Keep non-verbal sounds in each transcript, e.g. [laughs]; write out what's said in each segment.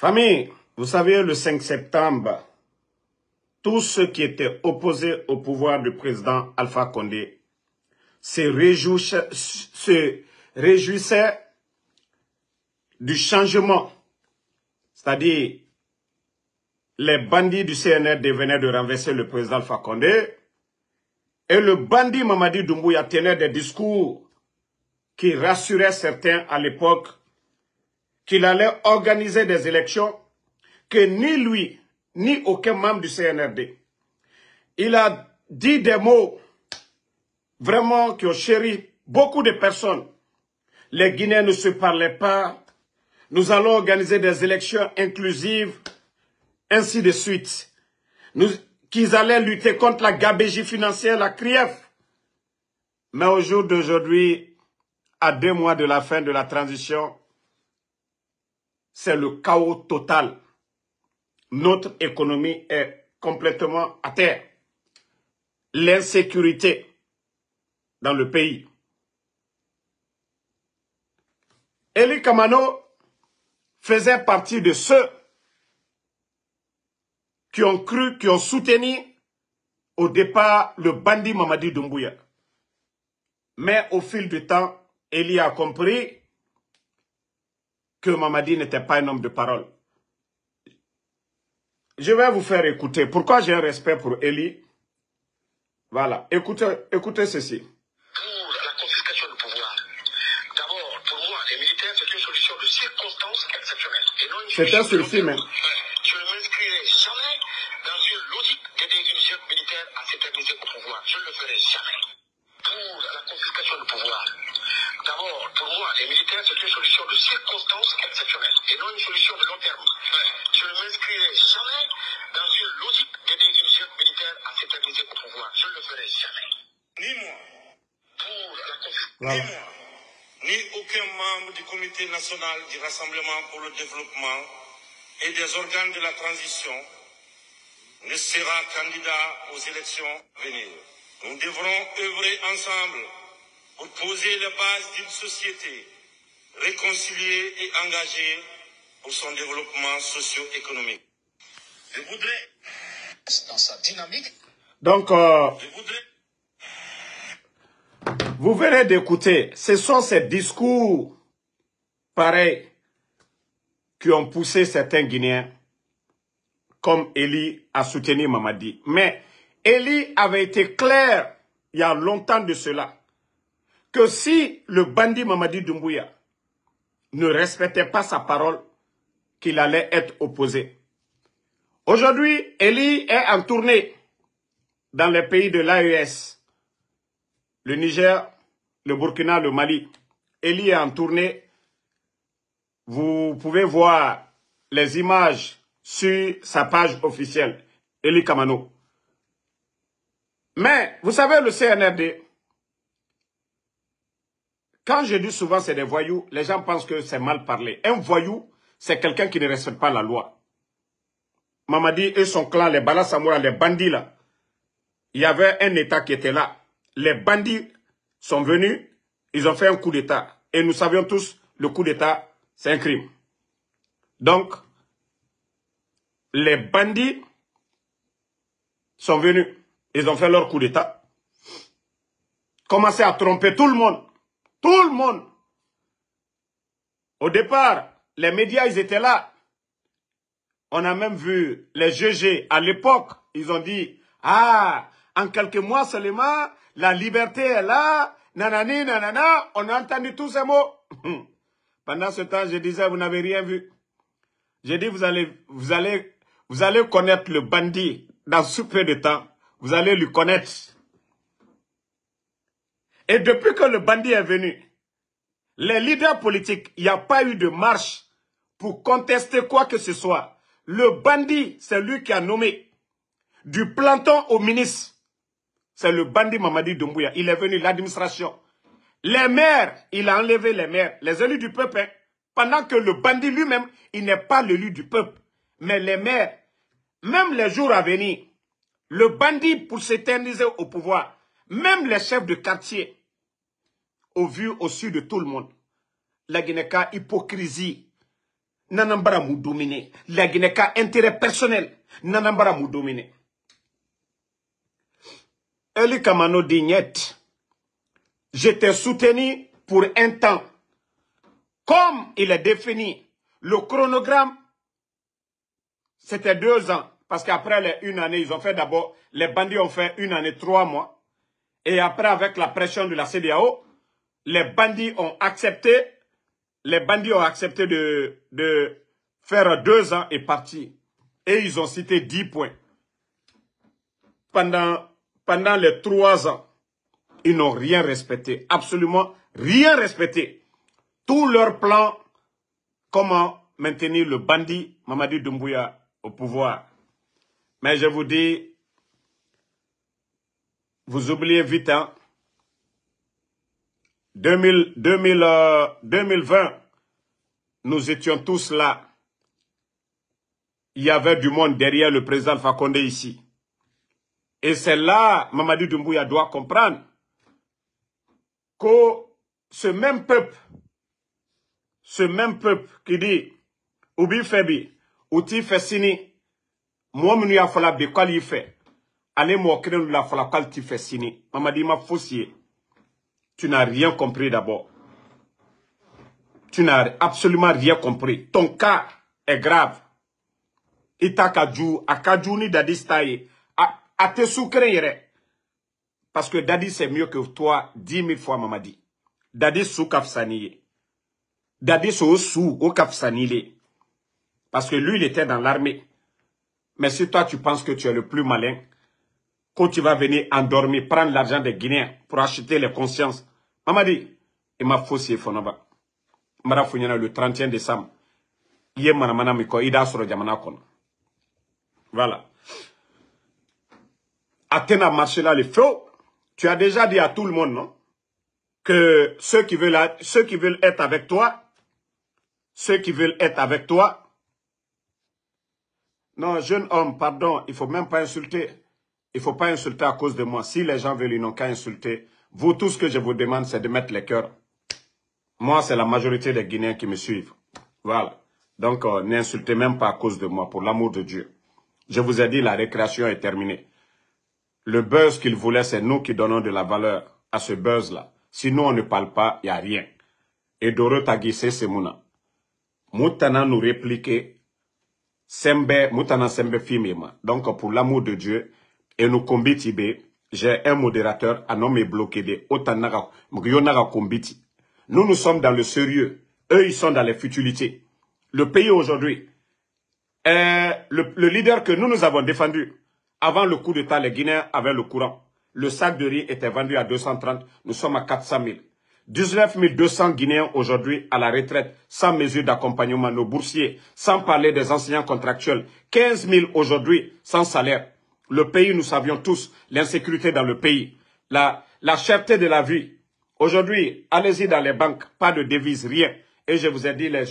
Famille, vous savez, le 5 septembre, tous ceux qui étaient opposés au pouvoir du président Alpha Condé se réjouissaient, du changement. C'est-à-dire, les bandits du CNR devenaient de renverser le président Alpha Condé et le bandit Mamadi Doumbouya tenait des discours qui rassuraient certains à l'époque qu'il allait organiser des élections que ni lui, ni aucun membre du CNRD. Il a dit des mots vraiment qui ont chéri beaucoup de personnes. Les Guinéens ne se parlaient pas. Nous allons organiser des élections inclusives, ainsi de suite. Qu'ils allaient lutter contre la gabégie financière, la CRIEF. Mais au jour d'aujourd'hui, à deux mois de la fin de la transition, c'est le chaos total. Notre économie est complètement à terre. L'insécurité dans le pays. Eli Kamano faisait partie de ceux qui ont cru, qui ont soutenu au départ le bandit Mamadi Doumbouya. Mais au fil du temps, Eli a compris que Mamadi n'était pas un homme de parole. Je vais vous faire écouter. Pourquoi j'ai un respect pour Eli Voilà, écoutez, ceci. Pour la confiscation du pouvoir, d'abord, pour moi, les militaires, c'est une solution de circonstances exceptionnelles. un souci, même. Je ne m'inscrirai jamais dans une logique de chef militaire à s'établir au pouvoir. Je ne le ferai jamais. Pour la confiscation du pouvoir, les militaires, c'est une solution de circonstance exceptionnelle et non une solution de long terme. Je ne m'inscrirai jamais dans une logique d'aider une militaire à s'établir au pouvoir. Je ne le ferai jamais. Ni moi, pour la ni moi, ni aucun membre du comité national du Rassemblement pour le développement et des organes de la transition ne sera candidat aux élections à venir. Nous devrons œuvrer ensemble vous posez les bases d'une société réconciliée et engagée pour son développement socio-économique. Je voudrais, dans sa dynamique, donc, euh, Je voudrais... vous venez d'écouter, ce sont ces discours pareils qui ont poussé certains Guinéens comme Elie à soutenir Mamadi. Mais Elie avait été clair il y a longtemps de cela que si le bandit Mamadi Doumbouya ne respectait pas sa parole, qu'il allait être opposé. Aujourd'hui, Elie est en tournée dans les pays de l'AES, le Niger, le Burkina, le Mali. Elie est en tournée. Vous pouvez voir les images sur sa page officielle, Eli Kamano. Mais, vous savez, le CNRD, quand je dis souvent c'est des voyous, les gens pensent que c'est mal parlé. Un voyou, c'est quelqu'un qui ne respecte pas la loi. dit et sont clan, les Balasamoura, les bandits là, il y avait un État qui était là. Les bandits sont venus, ils ont fait un coup d'État. Et nous savions tous, le coup d'État, c'est un crime. Donc, les bandits sont venus, ils ont fait leur coup d'État. Commencer à tromper tout le monde. Tout le monde. Au départ, les médias, ils étaient là. On a même vu les GG à l'époque. Ils ont dit, ah, en quelques mois seulement, la liberté est là. Nanani, nanana, on a entendu tous ces mots. [laughs] Pendant ce temps, je disais, vous n'avez rien vu. J'ai dit, vous allez, vous allez, vous allez connaître le bandit dans ce peu de temps. Vous allez le connaître. Et depuis que le bandit est venu, les leaders politiques, il n'y a pas eu de marche pour contester quoi que ce soit. Le bandit, c'est lui qui a nommé. Du planton au ministre, c'est le bandit Mamadi Doumbouya. Il est venu, l'administration. Les maires, il a enlevé les maires, les élus du peuple. Hein. pendant que le bandit lui-même, il n'est pas l'élu du peuple. Mais les maires, même les jours à venir, le bandit pour s'éterniser au pouvoir, même les chefs de quartier, au vu, au sud de tout le monde. La Guinée hypocrisie. Nanambara mou dominé. La Guinée intérêt personnel. Nanambara mou dominé. Eli Kamano Dignette, je soutenu pour un temps. Comme il est défini, le chronogramme, c'était deux ans. Parce qu'après une année, ils ont fait d'abord, les bandits ont fait une année, trois mois. Et après, avec la pression de la CDAO, les bandits ont accepté, les bandits ont accepté de, de faire deux ans et partir. Et ils ont cité dix points. Pendant, pendant les trois ans, ils n'ont rien respecté, absolument rien respecté. Tout leur plan, comment maintenir le bandit Mamadou Doumbouya au pouvoir. Mais je vous dis, vous oubliez vite, hein, 2000, 2020, euh, nous étions tous là. Il y avait du monde derrière le président Fakonde ici. Et c'est là, Mamadi Doumbouya doit comprendre que ce même peuple, ce même peuple qui dit « Oubi Febi, Outi Fessini, moi je a fala be qu'il fait. la fala fessini, Mamadou ma foussier tu n'as rien compris d'abord. Tu n'as absolument rien compris. Ton cas est grave. A kaju, ni dadi Staye. a te Parce que Daddy c'est mieux que toi, dix mille fois mamadi. Daddy sou kafsaniye. Daddy sou sou, au Parce que lui, il était dans l'armée. Mais si toi, tu penses que tu es le plus malin, quand tu vas venir endormir, prendre l'argent des Guinéens pour acheter les consciences, Amadi, il m'a faussé Fonaba. Mara Founiana le 31 décembre. a miko, a jamana kon. Voilà. marché là, les faux. Tu as déjà dit à tout le monde, non? Que ceux qui veulent, ceux qui veulent être avec toi, ceux qui veulent être avec toi, non, jeune homme, pardon, il faut même pas insulter. Il faut pas insulter à cause de moi. Si les gens veulent, ils n'ont qu'à insulter vous tous, ce que je vous demande, c'est de mettre le cœurs. Moi, c'est la majorité des Guinéens qui me suivent. Voilà. Donc, euh, n'insultez même pas à cause de moi, pour l'amour de Dieu. Je vous ai dit, la récréation est terminée. Le buzz qu'il voulait, c'est nous qui donnons de la valeur à ce buzz-là. Sinon, on ne parle pas, il n'y a rien. Et Doro mon Semuna. Moutana nous répliquait Sembe, Moutana Sembe Fimima. Donc, pour l'amour de Dieu, et nous combi Tibé, j'ai un modérateur, à nommer bloqué des otanara, kumbiti. Nous, nous sommes dans le sérieux. Eux, ils sont dans les futilités. Le pays aujourd'hui, euh, le, leader que nous, nous avons défendu avant le coup d'État, les Guinéens avaient le courant. Le sac de riz était vendu à 230, nous sommes à 400 000. 19 200 Guinéens aujourd'hui à la retraite, sans mesure d'accompagnement, nos boursiers, sans parler des enseignants contractuels. 15 000 aujourd'hui sans salaire. Le pays, nous savions tous l'insécurité dans le pays, la, cherté de la vie. Aujourd'hui, allez-y dans les banques, pas de devises, rien. Et je vous ai dit, les,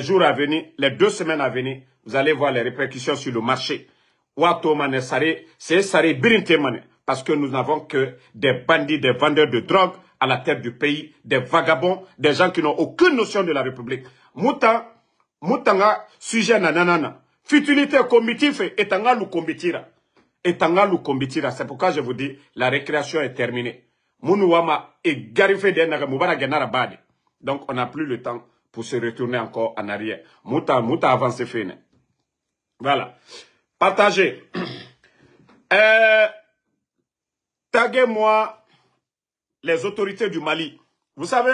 jours à venir, les deux semaines à venir, vous allez voir les répercussions sur le marché. Parce que nous n'avons que des bandits, des vendeurs de drogue à la tête du pays, des vagabonds, des gens qui n'ont aucune notion de la République. mutanga, sujet nananana. Futilité comitif, et tanga nous et tangalou à c'est pourquoi je vous dis la récréation est terminée donc on n'a plus le temps pour se retourner encore en arrière muta muta avance voilà partagez [clears throat] euh, taguez-moi les autorités du Mali vous savez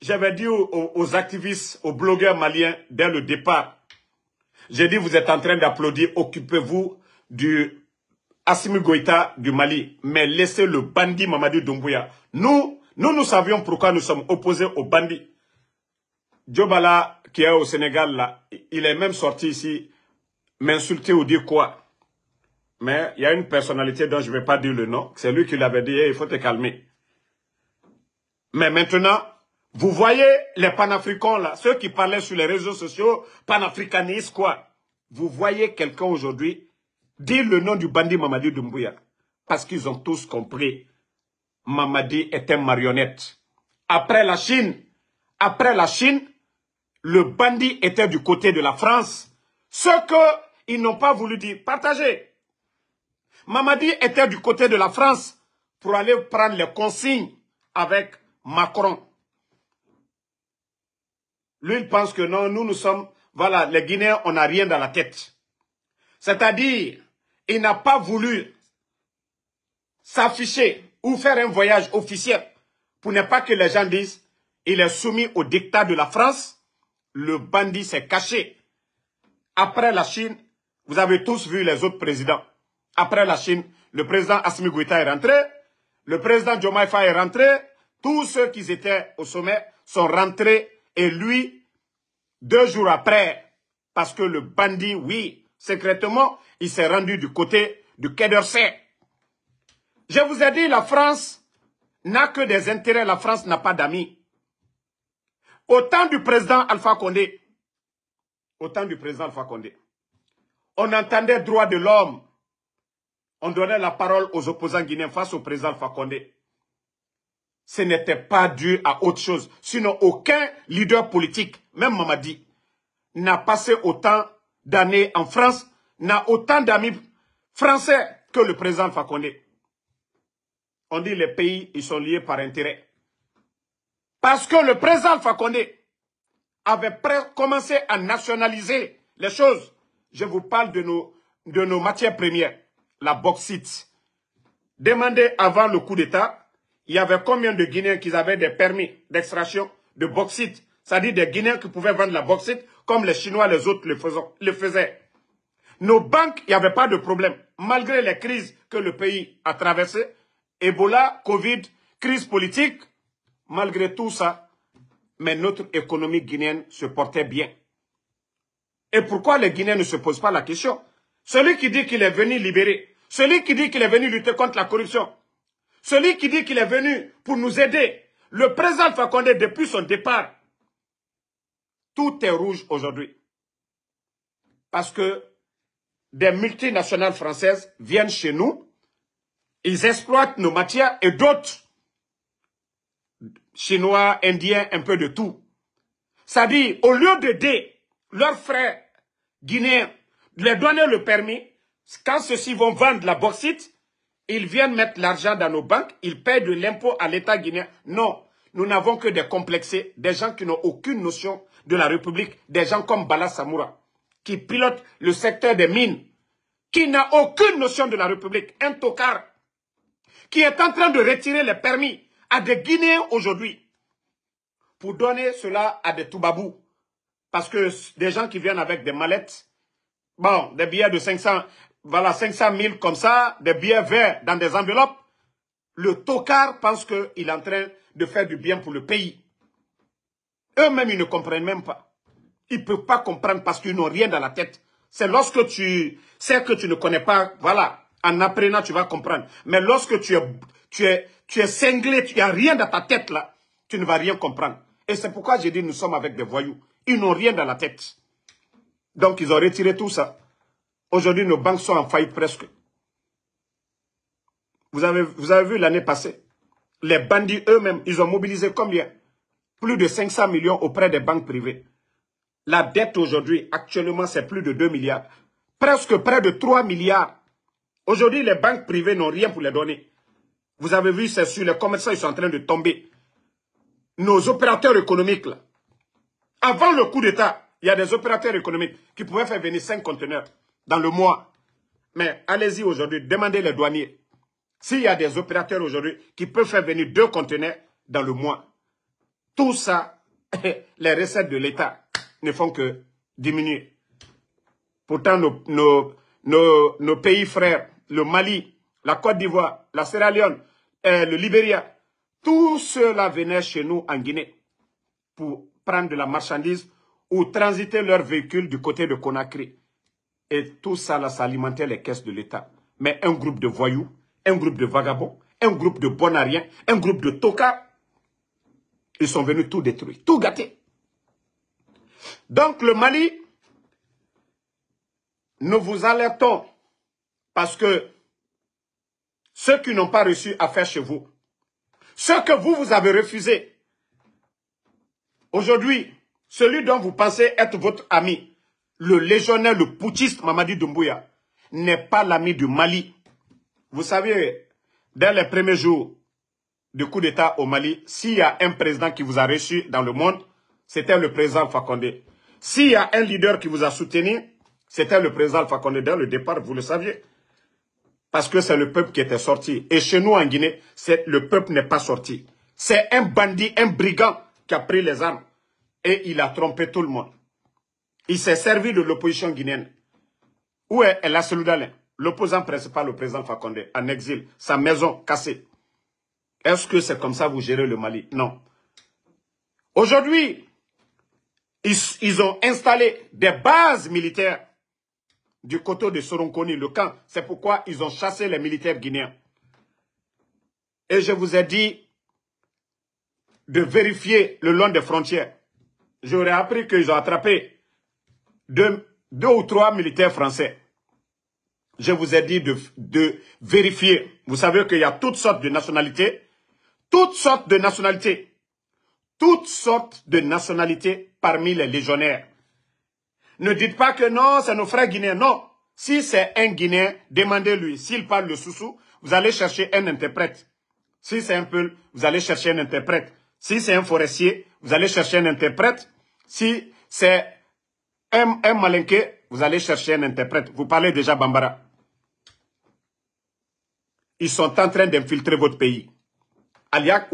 j'avais dit aux activistes aux blogueurs maliens dès le départ j'ai dit vous êtes en train d'applaudir occupez-vous du Assimi Goïta du Mali, mais laissez le bandit Mamadou Doumbouya. Nous, nous, nous savions pourquoi nous sommes opposés au bandit. Djobala, qui est au Sénégal, là, il est même sorti ici m'insulter ou dire quoi. Mais il y a une personnalité dont je ne vais pas dire le nom. C'est lui qui l'avait dit, il faut te calmer. Mais maintenant, vous voyez les panafricains là, ceux qui parlaient sur les réseaux sociaux, panafricanistes quoi. Vous voyez quelqu'un aujourd'hui Dis le nom du bandit Mamadi Doumbouya. Parce qu'ils ont tous compris. Mamadi était marionnette. Après la Chine, après la Chine, le bandit était du côté de la France. Ce qu'ils n'ont pas voulu dire, partagez. Mamadi était du côté de la France pour aller prendre les consignes avec Macron. Lui, il pense que non, nous, nous sommes... Voilà, les Guinéens, on n'a rien dans la tête. C'est-à-dire, il n'a pas voulu s'afficher ou faire un voyage officiel pour ne pas que les gens disent il est soumis au dictat de la France. Le bandit s'est caché. Après la Chine, vous avez tous vu les autres présidents. Après la Chine, le président Asmi est rentré, le président Jomaïfa est rentré, tous ceux qui étaient au sommet sont rentrés et lui, deux jours après, parce que le bandit, oui, secrètement, il s'est rendu du côté du Quai d'Orsay. Je vous ai dit, la France n'a que des intérêts, la France n'a pas d'amis. Au temps du président Alpha Condé, au du président Alpha Condé, on entendait droit de l'homme. On donnait la parole aux opposants guinéens face au président Alpha Condé. Ce n'était pas dû à autre chose. Sinon, aucun leader politique, même Mamadi, n'a passé autant d'années en France n'a autant d'amis français que le président Fakonde. On dit les pays, ils sont liés par intérêt. Parce que le président Fakonde avait commencé à nationaliser les choses. Je vous parle de nos, de nos matières premières, la bauxite. Demandez avant le coup d'État, il y avait combien de Guinéens qui avaient des permis d'extraction de bauxite, c'est-à-dire des Guinéens qui pouvaient vendre la bauxite comme les Chinois, les autres le, le faisaient. Nos banques, il n'y avait pas de problème. Malgré les crises que le pays a traversées, Ebola, Covid, crise politique, malgré tout ça, mais notre économie guinéenne se portait bien. Et pourquoi les Guinéens ne se posent pas la question Celui qui dit qu'il est venu libérer, celui qui dit qu'il est venu lutter contre la corruption, celui qui dit qu'il est venu pour nous aider, le président Fakonde, depuis son départ, tout est rouge aujourd'hui. Parce que des multinationales françaises viennent chez nous, ils exploitent nos matières et d'autres, chinois, indiens, un peu de tout. Ça dit, au lieu d'aider leurs frères guinéens, de leur donner le permis, quand ceux-ci vont vendre la bauxite, ils viennent mettre l'argent dans nos banques, ils paient de l'impôt à l'État guinéen. Non, nous n'avons que des complexés, des gens qui n'ont aucune notion de la République, des gens comme Bala Samoura qui pilote le secteur des mines, qui n'a aucune notion de la République, un tocard, qui est en train de retirer les permis à des Guinéens aujourd'hui pour donner cela à des Toubabous. Parce que des gens qui viennent avec des mallettes, bon, des billets de 500, voilà, 500 000 comme ça, des billets verts dans des enveloppes, le tocard pense qu'il est en train de faire du bien pour le pays. Eux-mêmes, ils ne comprennent même pas. Ils ne peuvent pas comprendre parce qu'ils n'ont rien dans la tête. C'est lorsque tu sais que tu ne connais pas, voilà, en apprenant, tu vas comprendre. Mais lorsque tu es, tu es, tu es cinglé, tu n'as rien dans ta tête là, tu ne vas rien comprendre. Et c'est pourquoi j'ai dit, nous sommes avec des voyous. Ils n'ont rien dans la tête. Donc, ils ont retiré tout ça. Aujourd'hui, nos banques sont en faillite presque. Vous avez, vous avez vu l'année passée, les bandits eux-mêmes, ils ont mobilisé combien Plus de 500 millions auprès des banques privées. La dette aujourd'hui, actuellement, c'est plus de 2 milliards. Presque près de 3 milliards. Aujourd'hui, les banques privées n'ont rien pour les donner. Vous avez vu, c'est sûr, les commerçants, ils sont en train de tomber. Nos opérateurs économiques, Avant le coup d'État, il y a des opérateurs économiques qui pouvaient faire venir 5 conteneurs dans le mois. Mais allez-y aujourd'hui, demandez les douaniers. S'il y a des opérateurs aujourd'hui qui peuvent faire venir deux conteneurs dans le mois, tout ça, [laughs] les recettes de l'État, ne font que diminuer. Pourtant, nos, pays frères, le Mali, la Côte d'Ivoire, la Sierra Leone, le Libéria, tout là venaient chez nous en Guinée pour prendre de la marchandise ou transiter leurs véhicules du côté de Conakry. Et tout ça, là, ça alimentait les caisses de l'État. Mais un groupe de voyous, un groupe de vagabonds, un groupe de bonariens, un groupe de toca, ils sont venus tout détruire, tout gâter. Donc le Mali, nous vous alertons parce que ceux qui n'ont pas reçu affaire chez vous, ceux que vous, vous avez refusé, aujourd'hui, celui dont vous pensez être votre ami, le légionnaire, le poutiste Mamadi Doumbouya, n'est pas l'ami du Mali. Vous savez, dès les premiers jours du coup d'État au Mali, s'il y a un président qui vous a reçu dans le monde, c'était le président Fakonde. S'il y a un leader qui vous a soutenu, c'était le président Fakonde dans le départ, vous le saviez. Parce que c'est le peuple qui était sorti. Et chez nous, en Guinée, le peuple n'est pas sorti. C'est un bandit, un brigand qui a pris les armes. Et il a trompé tout le monde. Il s'est servi de l'opposition guinéenne. Où est El Asseloudalin L'opposant principal, le président Fakonde, en exil, sa maison cassée. Est-ce que c'est comme ça que vous gérez le Mali Non. Aujourd'hui, ils, ont installé des bases militaires du coteau de Soronconi, le camp. C'est pourquoi ils ont chassé les militaires guinéens. Et je vous ai dit de vérifier le long des frontières. J'aurais appris qu'ils ont attrapé deux, ou trois militaires français. Je vous ai dit de vérifier. Vous savez qu'il y a toutes sortes de nationalités. Toutes sortes de nationalités toutes sortes de nationalités parmi les légionnaires. Ne dites pas que non, c'est nos frères guinéens. Non. Si c'est un Guinéen, demandez-lui. S'il parle le soussou, vous allez chercher un interprète. Si c'est un Peul, vous allez chercher un interprète. Si c'est un forestier, vous allez chercher un interprète. Si c'est un, Malinke, malinqué, vous allez chercher un interprète. Vous parlez déjà Bambara. Ils sont en train d'infiltrer votre pays. Aliak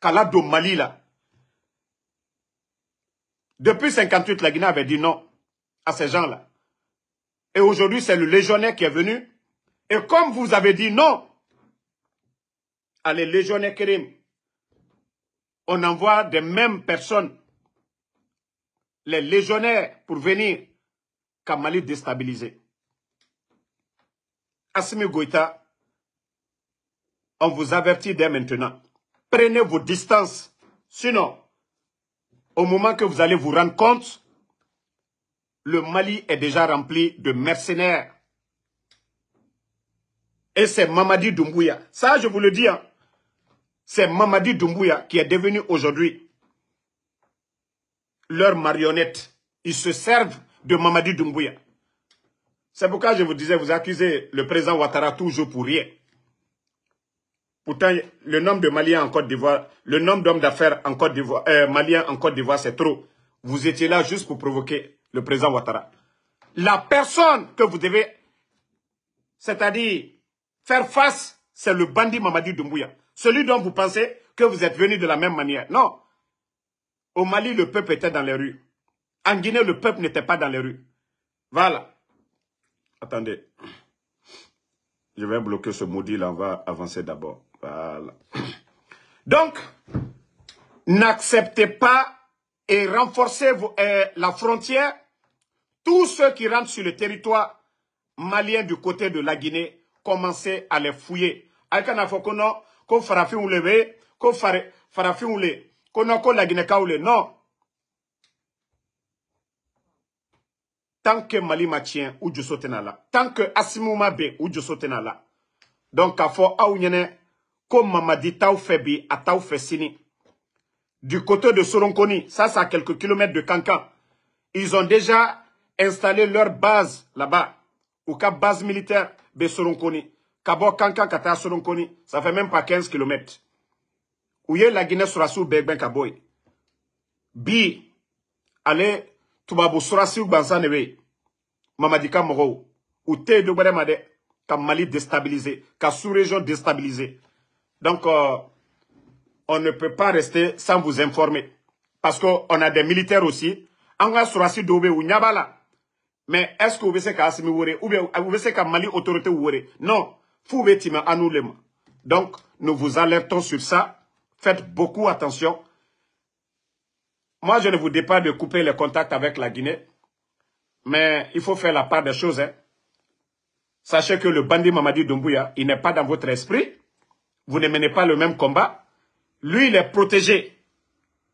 Kalado Mali là, Depuis 58, la Guinée avait dit non à ces gens-là. Et aujourd'hui, c'est le légionnaire qui est venu. Et comme vous avez dit non à les légionnaires Kérim, on envoie des mêmes personnes, les légionnaires, pour venir qu'à Mali déstabiliser. Assimi Goïta, on vous avertit dès maintenant. Prenez vos distances. Sinon, au moment que vous allez vous rendre compte, le Mali est déjà rempli de mercenaires. Et c'est Mamadi Doumbouya. Ça, je vous le dis. Hein. C'est Mamadi Doumbouya qui est devenu aujourd'hui leur marionnette. Ils se servent de Mamadi Doumbouya. C'est pourquoi je vous disais, vous accusez le président Ouattara toujours pour rien. Pourtant, le nombre de Maliens en Côte d'Ivoire, le nombre d'hommes d'affaires en Côte d'Ivoire, euh, Maliens en Côte d'Ivoire, c'est trop. Vous étiez là juste pour provoquer le président Ouattara. La personne que vous devez, c'est-à-dire faire face, c'est le bandit Mamadi Doumbouya. Celui dont vous pensez que vous êtes venu de la même manière. Non. Au Mali, le peuple était dans les rues. En Guinée, le peuple n'était pas dans les rues. Voilà. Attendez. Je vais bloquer ce maudit là, on va avancer d'abord. Voilà. Donc, n'acceptez pas et renforcez euh, la frontière. Tous ceux qui rentrent sur le territoire malien du côté de la Guinée, commencez à les fouiller. Alkana Fokono, ko farafi qu'on ko farafi le kono la Guinée kaoule, non. Tant que Mali tient ou Djusotena là, tant que Asimouma B ou Djusotena là, donc à fort aounyene, comme Mamadi Taufebi à Taoufessini, du côté de Soronkoni, ça c'est à quelques kilomètres de Kankan, ils ont déjà installé leur base là-bas, ou qu'à base militaire de Soronkoni. Kabo Kankan Kata Soronkoni, ça fait même pas 15 kilomètres. est la Guinée Surasou Begben Kaboy. Bi, allez, Toubabou Surasou Banzanewe, Mamadi Kamoro, ou Te Comme Mali déstabilisé, kassou sous-région déstabilisée. Donc, euh, on ne peut pas rester sans vous informer. Parce qu'on a des militaires aussi. Mais est-ce que vous savez qu'Assimi Wore ou vous euh, Mali autorité Non. Donc, nous vous alertons sur ça. Faites beaucoup attention. Moi, je ne vous dis pas de couper les contacts avec la Guinée. Mais il faut faire la part des choses. Hein. Sachez que le bandit Mamadi Doumbouya, il n'est pas dans votre esprit vous ne menez pas le même combat. Lui, il est protégé.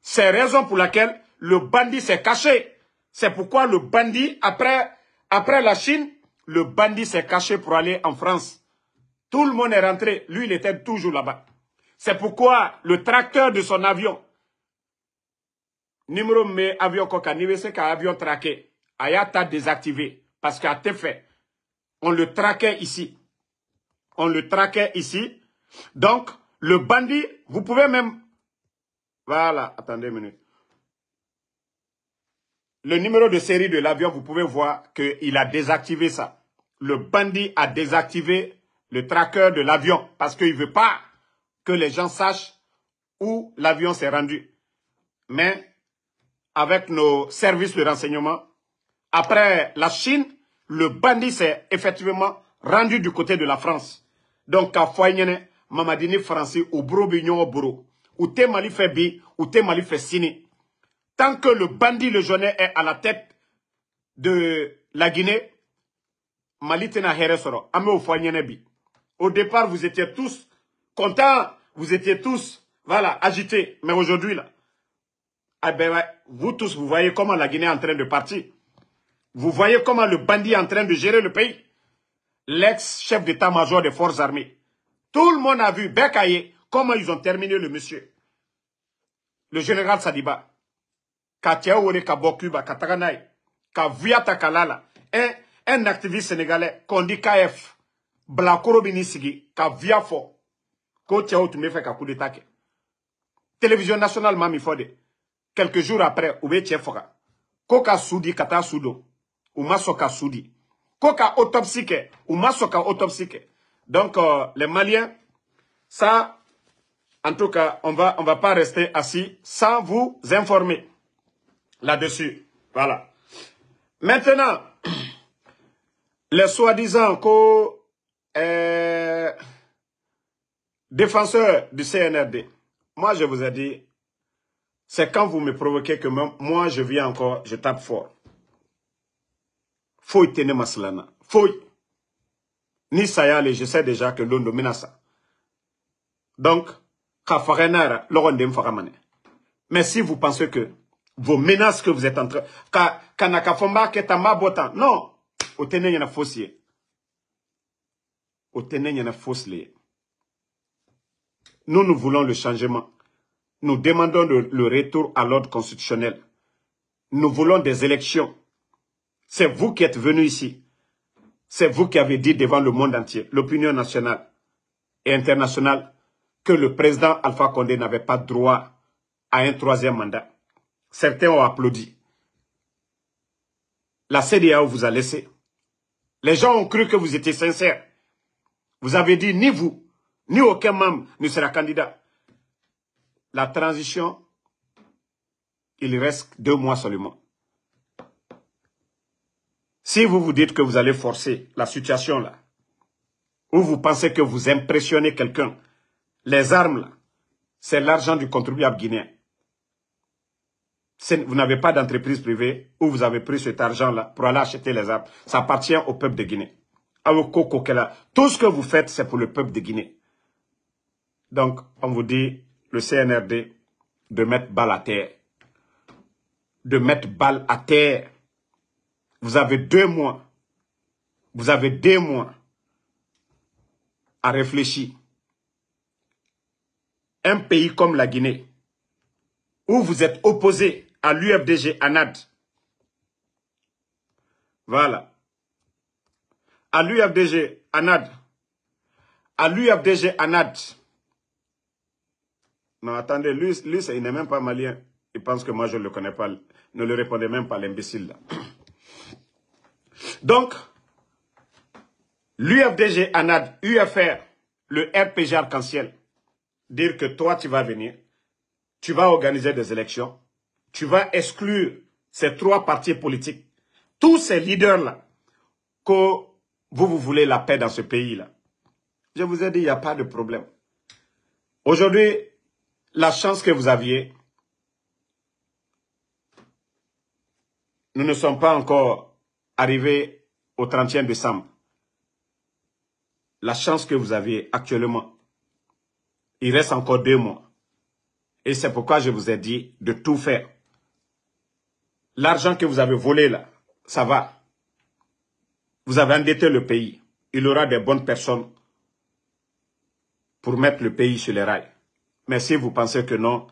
C'est raison pour laquelle le bandit s'est caché. C'est pourquoi le bandit, après, après la Chine, le bandit s'est caché pour aller en France. Tout le monde est rentré. Lui, il était toujours là-bas. C'est pourquoi le tracteur de son avion, numéro mais avion coca, c'est qu'un avion traqué, Ayata désactivé. Parce qu'à fait, on le traquait ici. On le traquait ici donc, le bandit, vous pouvez même... Voilà, attendez une minute. Le numéro de série de l'avion, vous pouvez voir qu'il a désactivé ça. Le bandit a désactivé le tracker de l'avion parce qu'il ne veut pas que les gens sachent où l'avion s'est rendu. Mais avec nos services de renseignement, après la Chine, le bandit s'est effectivement rendu du côté de la France. Donc, à Mamadini Français, ou bro bignon bourreau ou ou mali fait tant que le bandit le est à la tête de la guinée mali au départ vous étiez tous contents vous étiez tous voilà agités mais aujourd'hui là ah ben vous tous vous voyez comment la guinée est en train de partir vous voyez comment le bandit est en train de gérer le pays l'ex chef d'état-major des forces armées tout le monde a vu Bekaye, comment ils ont terminé le monsieur. Le général Sadiba. Un, un activiste sénégalais, Kondi KF, Blakoro Binisigi, Kaviafo, Kotiao Tumefe Kakou Télévision nationale Mami Fode. Quelques jours après, Oube Tchefora. Koka Soudi Kata Soudo. Umasoka Soudi. Koka autopsique. Umasoka autopsique. Donc, euh, les Maliens, ça, en tout cas, on va, on va pas rester assis sans vous informer là-dessus. Voilà. Maintenant, [clears throat] les soi-disant co euh, défenseurs du CNRD, moi je vous ai dit, c'est quand vous me provoquez que moi je viens encore, je tape fort. Faut tenir maslana. Fouille ni sayale je sais déjà que l'on nous ça. donc ka farenara de faramane mais si vous pensez que vos menaces que vous êtes en train ka kanaka fomba keta non vous nyana fossier otene nyana fossier nous nous voulons le changement nous demandons le, le retour à l'ordre constitutionnel nous voulons des élections c'est vous qui êtes venus ici c'est vous qui avez dit devant le monde entier, l'opinion nationale et internationale, que le président Alpha Condé n'avait pas droit à un troisième mandat. Certains ont applaudi. La CDAO vous a laissé. Les gens ont cru que vous étiez sincère. Vous avez dit ni vous, ni aucun membre ne sera candidat. La transition, il reste deux mois seulement. Si vous vous dites que vous allez forcer la situation là, ou vous pensez que vous impressionnez quelqu'un, les armes là, c'est l'argent du contribuable guinéen. Vous n'avez pas d'entreprise privée où vous avez pris cet argent-là pour aller acheter les armes. Ça appartient au peuple de Guinée. Tout ce que vous faites, c'est pour le peuple de Guinée. Donc, on vous dit, le CNRD, de mettre balle à terre. De mettre balle à terre. Vous avez deux mois. Vous avez deux mois à réfléchir. Un pays comme la Guinée, où vous êtes opposé à l'UFDG ANAD. Voilà. À l'UFDG ANAD. À l'UFDG ANAD. Non, attendez, lui, lui il n'est même pas malien. Il pense que moi, je ne le connais pas. Ne le répondez même pas, l'imbécile, là. Donc, l'UFDG, ANAD, UFR, le RPG Arc-en-Ciel, dire que toi, tu vas venir, tu vas organiser des élections, tu vas exclure ces trois partis politiques, tous ces leaders-là, que vous, vous voulez la paix dans ce pays-là. Je vous ai dit, il n'y a pas de problème. Aujourd'hui, la chance que vous aviez, nous ne sommes pas encore arrivé au 31 décembre, la chance que vous avez actuellement, il reste encore deux mois. Et c'est pourquoi je vous ai dit de tout faire. L'argent que vous avez volé là, ça va. Vous avez endetté le pays. Il aura des bonnes personnes pour mettre le pays sur les rails. Mais si vous pensez que non,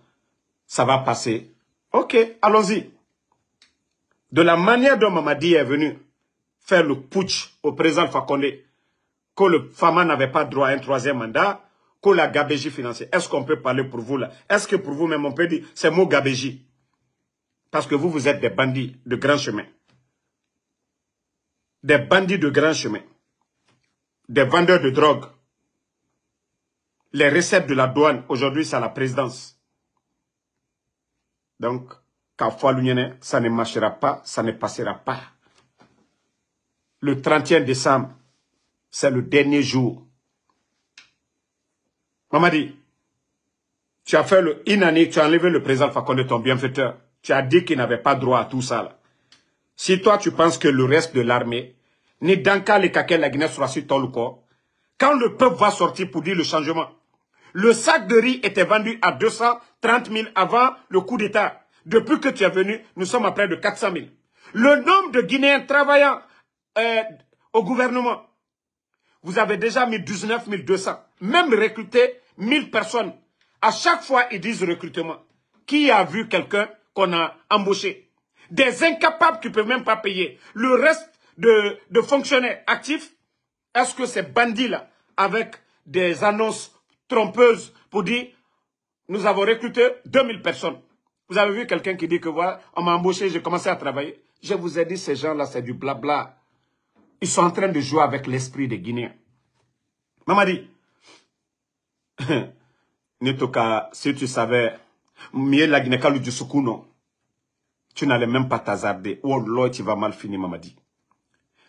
ça va passer, ok, allons-y de la manière dont Mamadi est venu faire le putsch au président Fakonde, que le Fama n'avait pas droit à un troisième mandat, que la gabégie financière. Est-ce qu'on peut parler pour vous là Est-ce que pour vous-même on peut dire ces mots gabégie Parce que vous, vous êtes des bandits de grand chemin. Des bandits de grand chemin. Des vendeurs de drogue. Les recettes de la douane, aujourd'hui, c'est à la présidence. Donc, à ça ne marchera pas ça ne passera pas le 31 décembre c'est le dernier jour Mamadi tu as fait le, inani, tu as enlevé le président Fakonde ton bienfaiteur tu as dit qu'il n'avait pas droit à tout ça si toi tu penses que le reste de l'armée ni Danka les Kaké la Guinée sera sur ton corps quand le peuple va sortir pour dire le changement le sac de riz était vendu à 230 000 avant le coup d'État. Depuis que tu es venu, nous sommes à près de 400 000. Le nombre de Guinéens travaillant euh, au gouvernement, vous avez déjà mis 19 200. Même recruté 1000 personnes. À chaque fois, ils disent recrutement. Qui a vu quelqu'un qu'on a embauché Des incapables qui ne peuvent même pas payer. Le reste de, de fonctionnaires actifs, est-ce que ces bandits-là, avec des annonces trompeuses pour dire, nous avons recruté 2000 personnes vous avez vu quelqu'un qui dit que voilà, on m'a embauché, j'ai commencé à travailler. Je vous ai dit, ces gens-là, c'est du blabla. Ils sont en train de jouer avec l'esprit des Guinéens. Mamadi, [laughs] ka si tu savais, mieux la Guinée du Soukouno, tu n'allais même pas t'hazarder. Oh l'autre, tu vas mal finir, dit.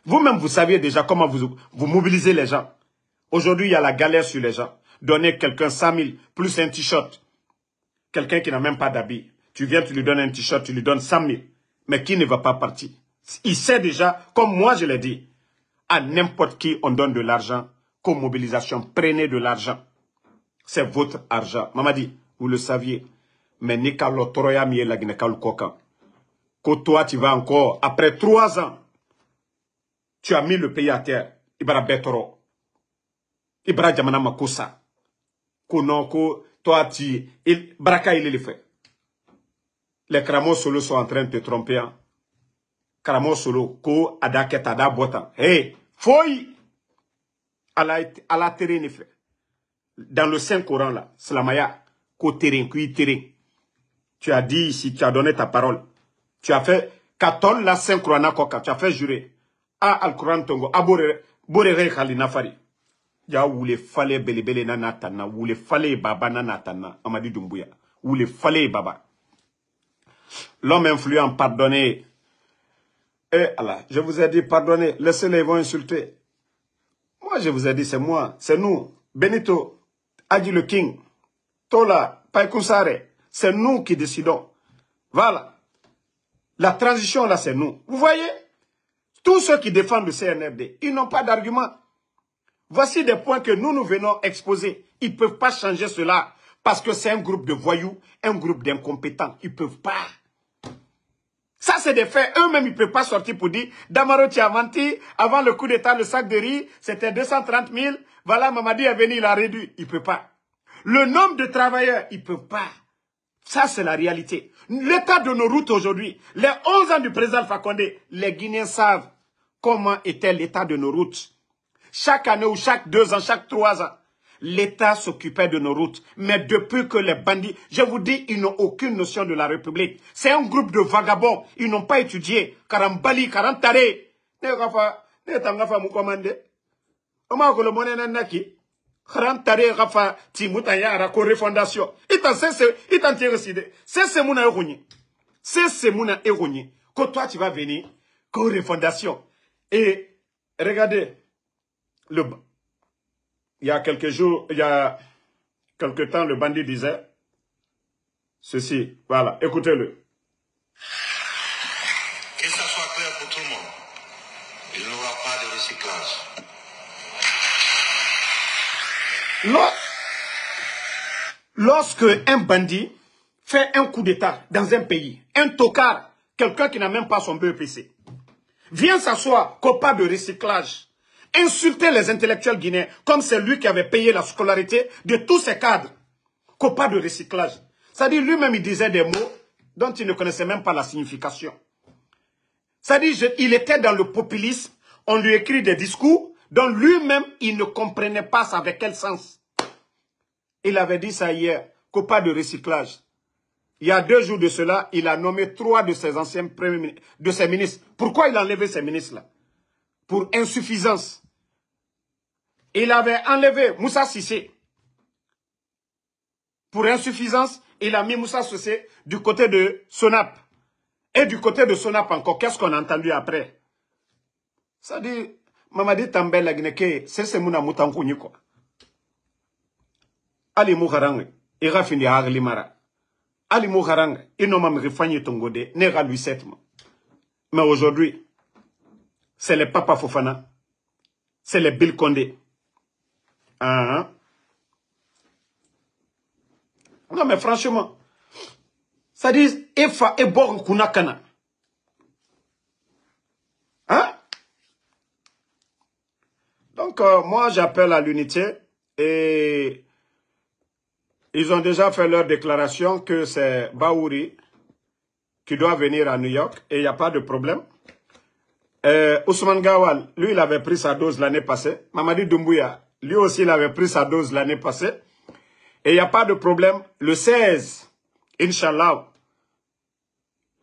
Vous-même, vous saviez déjà comment vous, vous mobilisez les gens. Aujourd'hui, il y a la galère sur les gens. Donner quelqu'un 100 000 plus un t-shirt. Quelqu'un qui n'a même pas d'habit. Tu viens, tu lui donnes un t-shirt, tu lui donnes 100 000. Mais qui ne va pas partir Il sait déjà, comme moi je l'ai dit, à n'importe qui on donne de l'argent, comme mobilisation, prenez de l'argent. C'est votre argent. Maman dit, vous le saviez. Mais Nikalo Troya Mie Koka. Que toi, tu vas encore, après trois ans, tu as mis le pays à terre. Ibra Betoro. Ibra Djamana Makosa. Que toi, tu. braka, il le fait les Kramo Solo sont en train de te tromper. Hein. Kramo Solo, ko ada da botan. Hey, foy! Ala terrain fait. Dans le Saint-Coran, là, Slamaya, ko terrain, kui terrain. Tu as dit ici, tu as donné ta parole. Tu as fait, katon la Saint-Coran tu as fait jurer. A al-Coran tongo, a borere khalina fari. Ya oule fale belebele nanatana. Oule fale baba nanatana. natana, Amadi Dumbuya. Wule fale baba. L'homme influent, pardonnez. je vous ai dit, pardonnez, le les ils insulter. Moi, je vous ai dit, c'est moi, c'est nous. Benito, Adi le King, Tola, c'est nous qui décidons. Voilà. La transition, là, c'est nous. Vous voyez Tous ceux qui défendent le CNRD, ils n'ont pas d'argument. Voici des points que nous, nous venons exposer. Ils ne peuvent pas changer cela parce que c'est un groupe de voyous, un groupe d'incompétents. Ils ne peuvent pas. Ça, c'est des faits. Eux-mêmes, ils ne peuvent pas sortir pour dire Damaro menti, avant le coup d'État, le sac de riz, c'était 230 000. Voilà, Mamadi est venu, il a réduit. Il ne peut pas. Le nombre de travailleurs, il ne peut pas. Ça, c'est la réalité. L'état de nos routes aujourd'hui, les 11 ans du président Fakonde, les Guinéens savent comment était l'état de nos routes. Chaque année ou chaque deux ans, chaque trois ans, l'État s'occupait de nos routes. Mais depuis que les bandits, je vous dis, ils n'ont aucune notion de la République. C'est un groupe de vagabonds. Ils n'ont pas étudié. Karambali, Karantare. karantare gafa timuta ya rako refondation Itan sese ita ntiereside sese muna eronyi sese muna eronyi Quand toi tu vas venir Corée Fondation. et regardez le il y a quelques jours, il y a quelques temps, le bandit disait ceci. Voilà, écoutez-le. Que ça soit clair pour tout le monde, il n'y aura pas de recyclage. Lorsque un bandit fait un coup d'État dans un pays, un tocard, quelqu'un qui n'a même pas son BEPC, vient s'asseoir, copain de recyclage, insulter les intellectuels guinéens, comme c'est lui qui avait payé la scolarité de tous ces cadres, Copa de recyclage. C'est-à-dire, lui-même, il disait des mots dont il ne connaissait même pas la signification. C'est-à-dire, il était dans le populisme, on lui écrit des discours dont lui-même, il ne comprenait pas ça avec quel sens. Il avait dit ça hier, copains de recyclage. Il y a deux jours de cela, il a nommé trois de ses anciens premiers de ses ministres. Pourquoi il a enlevé ces ministres-là Pour insuffisance. Il avait enlevé Moussa Sissé. Pour insuffisance, il a mis Moussa Sissé du côté de Sonap. Et du côté de Sonap encore, qu'est-ce qu'on a entendu après Ça dit, Mamadi Tambel Agneke, c'est ce mouna moutankouni quoi. Ali Mouharang, il fini à Mara. Ali Mouharang, il nomme de Tongode, pas lui sept. Mais aujourd'hui, c'est le Papa Fofana, c'est le Bill Condé, Hein, hein. Non, mais franchement, ça dit Efa et Kunakana. Hein? Donc, euh, moi, j'appelle à l'unité et ils ont déjà fait leur déclaration que c'est Baouri qui doit venir à New York et il n'y a pas de problème. Euh, Ousmane Gawal, lui, il avait pris sa dose l'année passée. Mamadi Doumbouya, lui aussi, il avait pris sa dose l'année passée. Et il n'y a pas de problème. Le 16, Inch'Allah,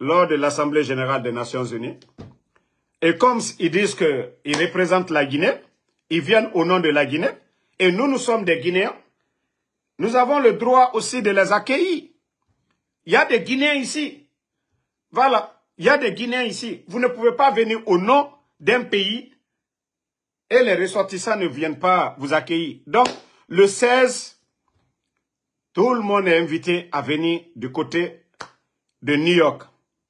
lors de l'Assemblée générale des Nations unies, et comme ils disent qu'ils représentent la Guinée, ils viennent au nom de la Guinée, et nous, nous sommes des Guinéens, nous avons le droit aussi de les accueillir. Il y a des Guinéens ici. Voilà, il y a des Guinéens ici. Vous ne pouvez pas venir au nom d'un pays et les ressortissants ne viennent pas vous accueillir. Donc, le 16, tout le monde est invité à venir du côté de New York,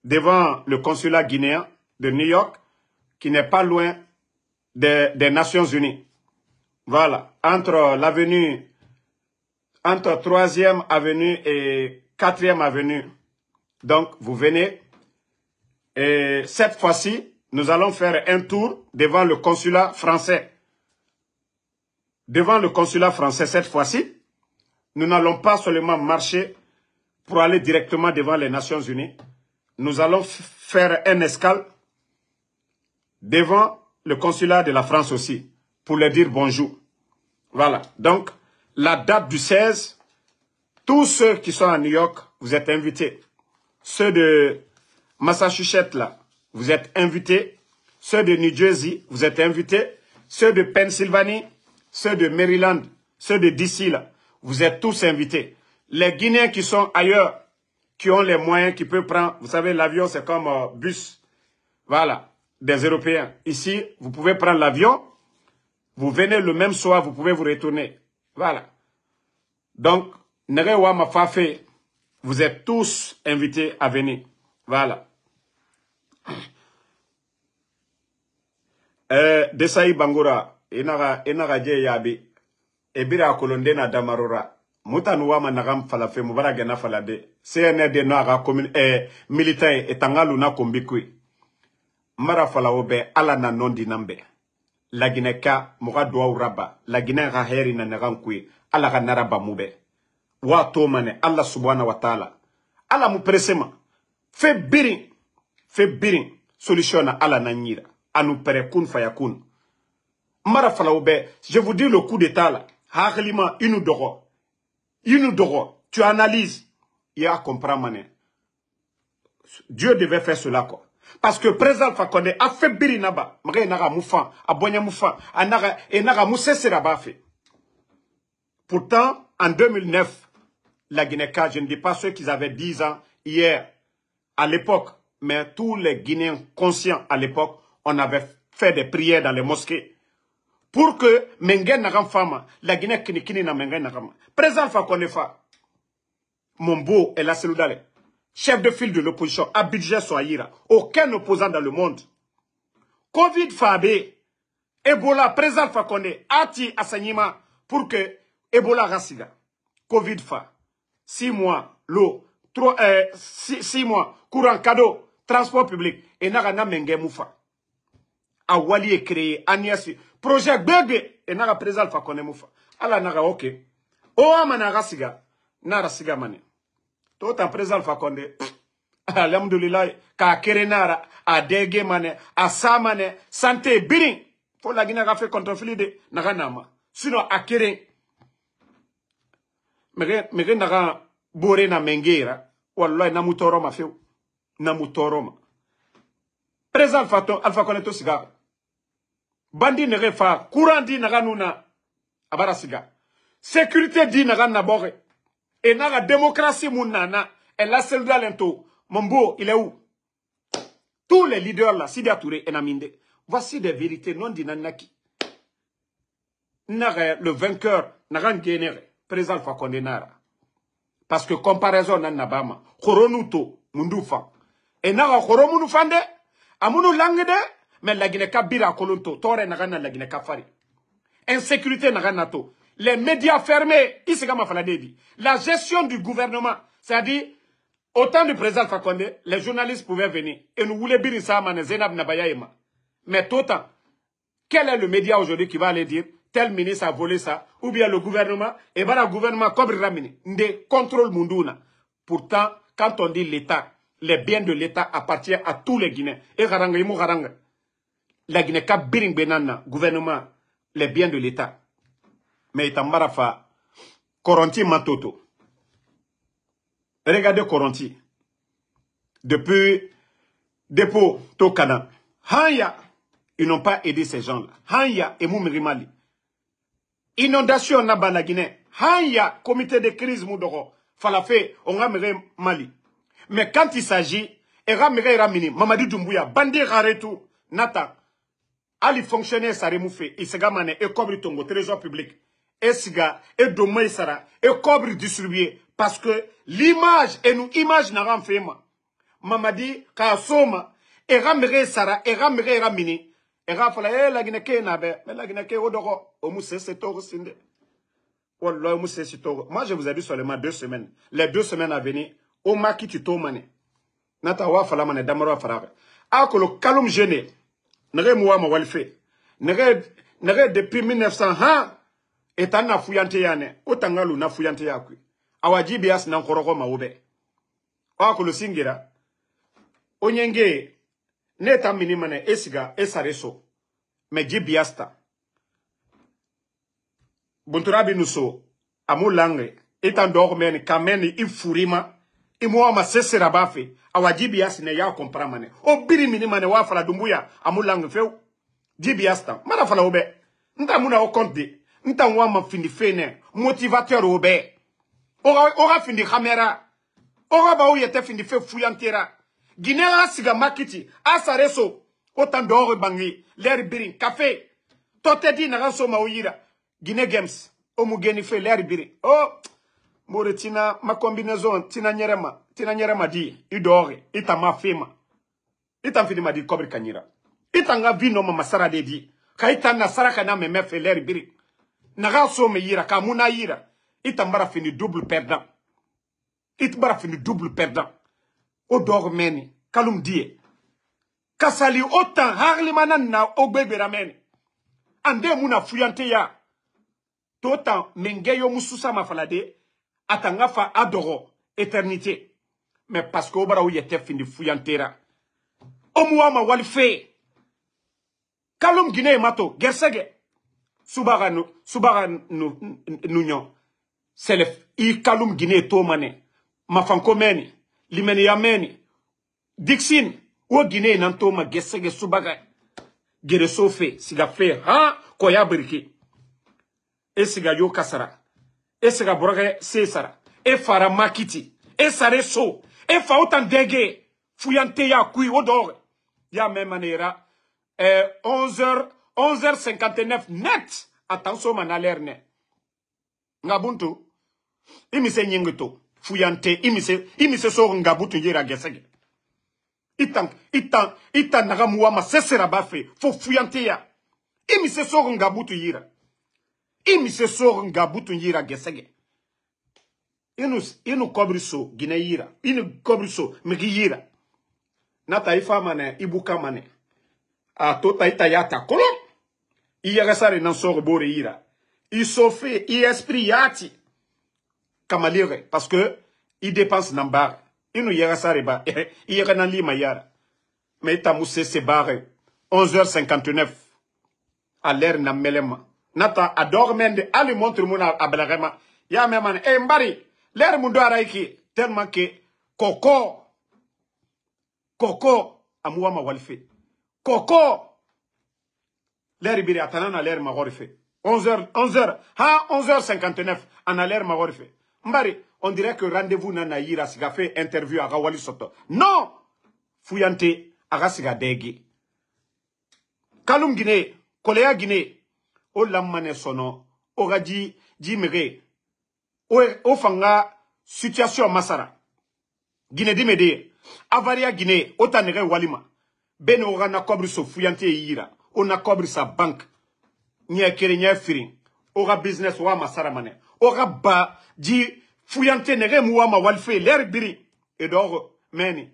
devant le consulat guinéen de New York, qui n'est pas loin des, Nations Unies. Voilà, entre l'avenue, entre 3e avenue et 4e avenue. Donc, vous venez. Et cette fois-ci, nous allons faire un tour devant le consulat français. Devant le consulat français cette fois-ci, nous n'allons pas seulement marcher pour aller directement devant les Nations Unies. Nous allons faire un escale devant le consulat de la France aussi pour leur dire bonjour. Voilà. Donc, la date du 16, tous ceux qui sont à New York, vous êtes invités. Ceux de Massachusetts, là, vous êtes invités. Ceux de New Jersey, vous êtes invités. Ceux de Pennsylvanie, ceux de Maryland, ceux de DC, vous êtes tous invités. Les Guinéens qui sont ailleurs, qui ont les moyens, qui peuvent prendre, vous savez, l'avion, c'est comme un euh, bus. Voilà, des Européens. Ici, vous pouvez prendre l'avion, vous venez le même soir, vous pouvez vous retourner. Voilà. Donc, Nerewa vous êtes tous invités à venir. Voilà. eh, desayi bangura inaga inaga je yabi ebira kolonde na damarura mutanu wama nagam falafe mubara gena falade cnd no aga commune eh, militant etangalu na kombikui mara falawo bɛ ala na nɔn dinan bɛɛ laginɛ ka mɔga duwaw raba laginɛ ka hɛri na nagan kuye ala ka nara bamu bɛɛ waa to manɛ ala subhana wa taala ala mu perese ma fe birin fe birin solution na ala na ɲira Je vous dis le coup d'état là. inu doro. Inu doro. Tu analyses. Il y a Dieu devait faire cela quoi. Parce que président Fakonde a fait birinaba. Mre naga moufan. A bonya moufan. A naga, et fait. Pourtant, en 2009, la Guinée-Ca, je ne dis pas ceux qui avaient 10 ans hier, à l'époque, mais tous les Guinéens conscients à l'époque on avait fait des prières dans les mosquées pour que Mengen Nagam Fama, la Guinée Kinikini na Mengen pas. présent Fa Mon Mombo et la Seloudale, chef de file de l'opposition, Abidjan Soaïra, aucun opposant dans le monde. Covid Fabé, Ebola, présent Fa Ati Asanima. pour que Ebola rassida, Covid Fa, Six mois, l'eau, 6 euh, mois, courant cadeau, transport public, et Nagana Mengen Moufa a wali ye créé aniasi projet bɛɛ bɛ e n'a ka Mufa. alpha kɔnɛ fa ala n'a o o a siga nara siga mane to tan président alpha kɔnde alhamdulilayi k'a kéré nara, a dege mane a mane sante birin fo gina ka fe kɔntɔnfili de naga nama. Sino sinon a kéré mege mege naga bore na mengera wallahi na mutoro ma na mutoro ma to siga bandi nege courant di naga nu sécurité di et et e naga démocratie munana, et la cellule l'ento, mambo il est où tous les leaders là si ature e naminde voici des vérités non di nanaki nare le vainqueur naga n'are, président fa fa nara parce que comparaison n'anabama, nabama m'undufa, to koromunufande e naga horo amunu mais la Guinée kolon to Tore n'agana la Guinée fari insécurité n'agana les médias fermés ici ça. ma la gestion du gouvernement c'est à dire au temps du président Fakonde, les journalistes pouvaient venir et nous voulait bien ça mais Zainab Nabaya mais tout temps quel est le média aujourd'hui qui va aller dire tel ministre a volé ça ou bien le gouvernement et bien le gouvernement comme ramini ne contrôle munduna pourtant quand on dit l'état les biens de l'état appartiennent à tous les guinéens et garanga la guinée ka birin gouvernement les biens de l'état mais il amarafa fa matoto Matoto. regardez Coranti. depuis dépôt to kana hanya ils n'ont pas aidé ces gens là hanya et mali inondation na bana guinée hanya comité de crise mudoro falafe ongamere mali mais quand il s'agit era mire era mini mamadou doumbouya rare tout nata ali fonctionnaire sara emufe isiga mane ekobri tongo trésor public esiga edoma isara cobre distribuer parce que l'image enu image naga nfe ma mamadi k'a soma ega mege isara et mege ega mini ega fala e lagina ke na be me lagina ke odoko omu sese togo sinde wallahi omu c'est togo oh moi je vous ai dit seulement deux semaines les deux semaines à venir o maki tuto mane nata wa fala mane damaro Ako ah, le kalum jeune nege muwa ma walfe nege nege depuis 1900 ha etana fuyante yane otangalu na fuyante yakwe awajibi asina nkoroko mawube wakulu onyenge ne ta mane esiga esareso me jibiasta bunturabi nuso amulange et dogmen kameni ifurima imo ma sesera bafe awajibias ne ya kompara mane o biri mini mane wa fala dumbuya amulangu few jibi mara fala ube. nta muna o konde nta wa ma fini fene motivateur obe ora ora fini kamera ora ba o yete fini fe fuyantera siga makiti asareso bangi Leri birin café tote di na so ma oyira gine games o fe oh Mori tina ma combinaison tina nyerema tina nyerema di idore ita mafema ita ma di kobri kanyira ita nga vino mama de di ka ita na sara kana meme biri naga so me yira ka muna yira ita mbara fini double perdant ita mbara fini double perdant o dog meni kalum die kasali otan manana na ogbebera meni ande muna fuyante ya Tota mengeyo mususa mafalade atanga adoro adoro Éternité Mais parce que obara yete fini fuyantera omuwa ma fe. kalum guiné mato gersege subaga nu selef i kalum guiné to mané mafanko meni limeni yameni dixin wo gine nan ma gesege subaga gereso fe siga fe ha ko ya e yo kasara et c'est la Et e fara makiti e sareso. so e fuyante ya kui Odor ya mɛ manera eh, 11h 11h59 net Attention, tan Ngabuntu. ma i se fuyante imise, imise se se so ngabuntu yera i tan i i tan ma fuyante ya imise so ngabuntu imisesor nga ngabutu yira gesege inu inu kobriso gine yira inu kobriso migi yira nata ifa mane ibuka mane a tota ita yata Kolo iyagasare nan ira bore yira isofe i espriati yati kamalire parce que i dépense nan bar inu yagasare ba iyaga nan lima yara mais ita se bare 11h59 a l'heure nan melema nata a de ali montre mona abelagema ya memane e eh, mbari ler mundo araiki tellement que Coco !»« Coco !» amoua ma walfe Coco !» ler biri atanana ler ma 11h 11h ha 11h59 ana ler ma mbari on dirait que rendez-vous nana yira siga fait interview à Rawali soto non Fouyante a siga degi kalum Guinée. koleya Guinée o lamane sɔnɔ o dit ji ji o fanga situation masara guinée dit de avaria guinée o ta walima ben aura o ka so fuyante yira e o cobre sa banque ɲɛ akere ɲɛ firi o business wa masara o ba ji fuyante nere ma walfé l'air biri et d'or meni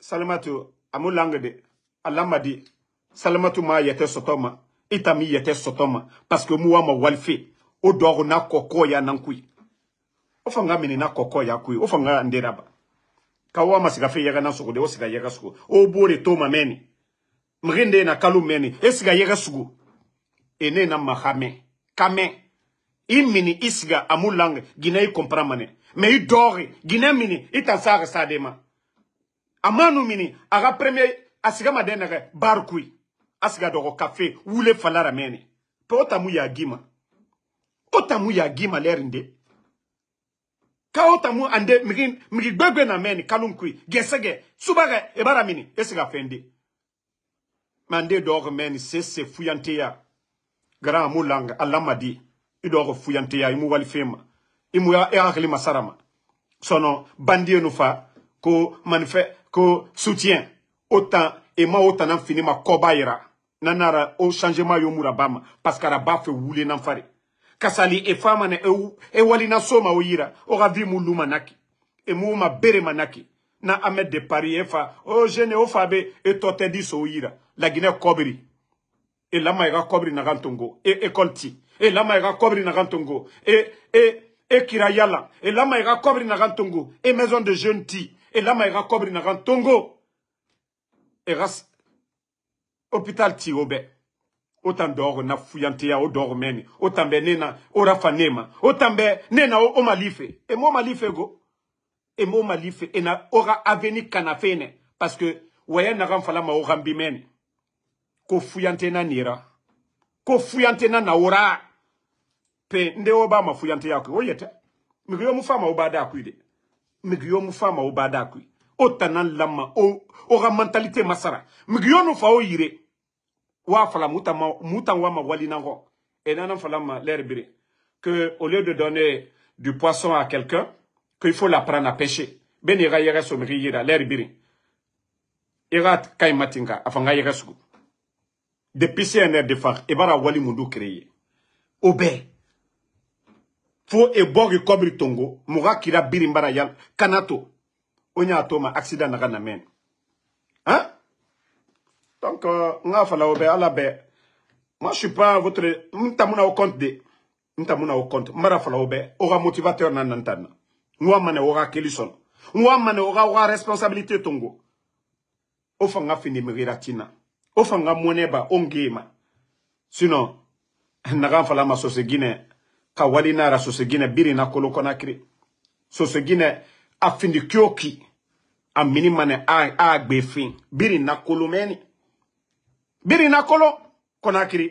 salamatu amou alamadi ma yete sotoma et mi yɛtɛ sɔtɔ parce que moi ma na koko ya nan kui o na koko ya kui ofanga fanga ndera ba ka de o sika yaga toma meni Mrende na kalu meni e siga yaga ene na mahame kame imini isiga amulang gine i kompramane me dori gine mini sadema amanu mini aga premier asiga madenaga Barkui asigadoko kafe ule falara mene pe otamu ya gima otamu ya gima lerinde ka ande mgin migi na mene gesege Subage ebara mini esiga fende mande doko mene sese fuyante ya gara alamadi idoko fuyante ya imu walifema imu ya e masarama sono bandiye nufa ko fe ko soutien autant et moi autant fini ma kobaira nanara o changement Yomurabama bama paskara bafe wule kasali e fama e wali na soma o yira o manaki e Mouma bere manaki na amed de paris Efa fa o gene o fabe e tote di so la kobri e lama ga kobri na gantongo e ekolti e lama ga kobri na gantongo e e e kirayala e lama ga kobri na e maison de jeunes ti e lama ga kobri na e ras hôpital tirobe o tan na fuyanteya a dɔɔrɔ autant benena tan bɛ Autant ben o rafa nena ma o malife go e Et m'o malife et e na avenir parce que wɛyɛ nagan fala ma o ko na nira ko na na pe nde ba ma fuyante ya ko yete fama o da de migiyo mu fama o ba da mentalité masara migiyo no fa o yire wa fala mutama ma wali nango et nanan fala ma l'herbire que au lieu de donner du poisson à quelqu'un qu'il faut l'apprendre à pêcher ben ira yera somri yira l'herbire ira kai matinga afanga yera sugu depuis un air de phare et bara wali mundu créé obé fo e bogi kobri tongo mura kira birimbara yal kanato onya atoma accident na na men donc, euh, nga fala obe ala be. Moi, je suis pas votre... M'tamuna au compte de... M'tamuna au compte. M'ara fala obe. Aura motivateur nan antana. Mwa mane aura kelison. Mwa mane aura aura responsabilité tongo. Ofanga fini miriratina. Ofanga mweneba ongema. Sinon, naga fala ma sosegine Ka walinara sose gine biri na konakri. Sosegine afindi kyoki. Amini mane a, a befin. Biri na kolomeni. Birina kolo konakiri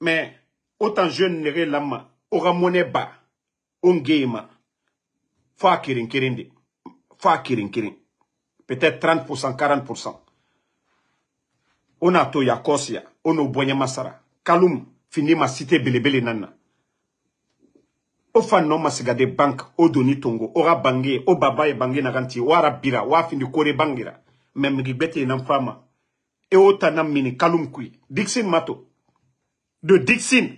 mais autant jeune nere lama aura monnaie ba ongeima fa kirin kirin fa kirin kirin peut-être 30% 40% on a to ya kosia on o masara kalum fini ma cité belebele nana o non se masiga de banque o doni tongo ora bange o baba e bange na ganti, wara bira wa fini kore bangira même gibete na fama et au Tanamini, mini dixin mato de dixin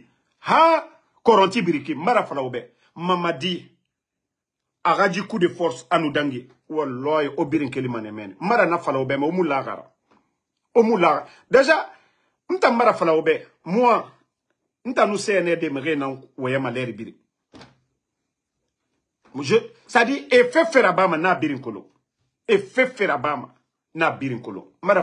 ha koronti biriki mara Mama obe mamadi agaji coup de force anu dangi wallahi o birin kelimane mene mara na fala obe ma o mulagara déjà nta mara obe moi nta nous de me renan wayama leri biri je ça dit effet ferabama na birinkolo, effet e ferabama na birinkolo. mara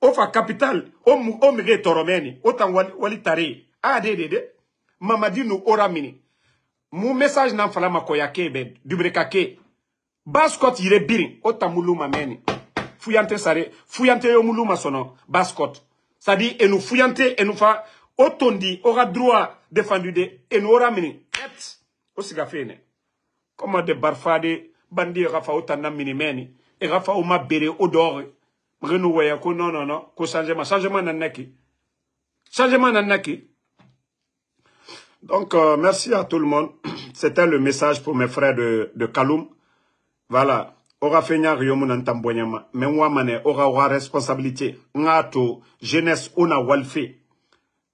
ofa capital omege toromeni otan wali, wali tare adedede ah, mamadinu oramini Mou message nan falama koya kebe dubreka ke baskot yire birin otan meni fuyante sare fuyante yo mouluma sono baskot sadi enu fuyante nous fa otondi aura droit défendu de enu oramini et osiga fene koma de barfade bandi rafa otan namini meni e rafa o odore renouer ko non non non ko changement changement nan nekk changement nan donc euh, merci à tout le monde [clears throat] c'était le message pour mes frères de de Kaloum voilà ora fenyar yomu nan tamboñama men wa mané ora wa responsabilité ngato jeunesse ona walfe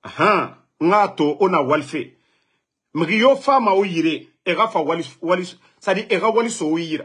aha ngato ona walfe mriyo fama oyire era fa walis walis sadi era walis oyira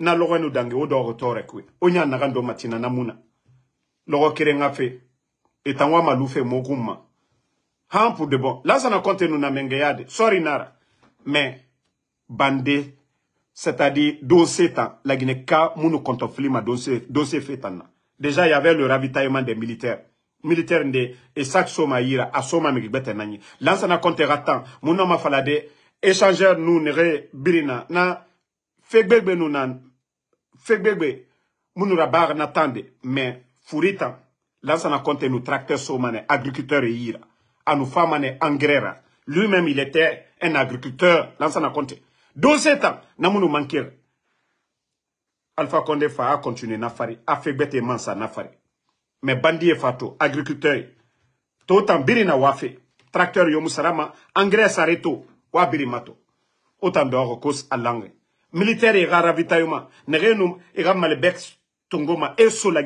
na logo enu dange wo dogo tore kwe onya naga ndo matina namuna logo kire ngafe etangwa malufe mogumma han pour de bon lazana konte nous na mengeyade sorry nara mais bande c'est-à-dire dossier la Guinée ka munu konto flima dossier dossier fetana déjà il y avait le ravitaillement des militaires militaire nde e soma yira a me migi gbete nanyi na konte ratan muno mafalade échangeur nous nere birina na fegbegbe nan fegbegbe munu ra na tande mais furita lansana konte tracteurs tracteur so mane agriculteur e a à fa mane engrais lui-même il était un agriculteur lansana konte do seta mounou mankere. alpha konde fa a continue na fari a mansa na fari mais bandi et fato agriculteur to birina biri na wafe tracteur yomusarama sarama engrais sareto wa mato otan do ko à l'angre militaire e ga ravitaillement nege yenu e ga malbec tongo ma la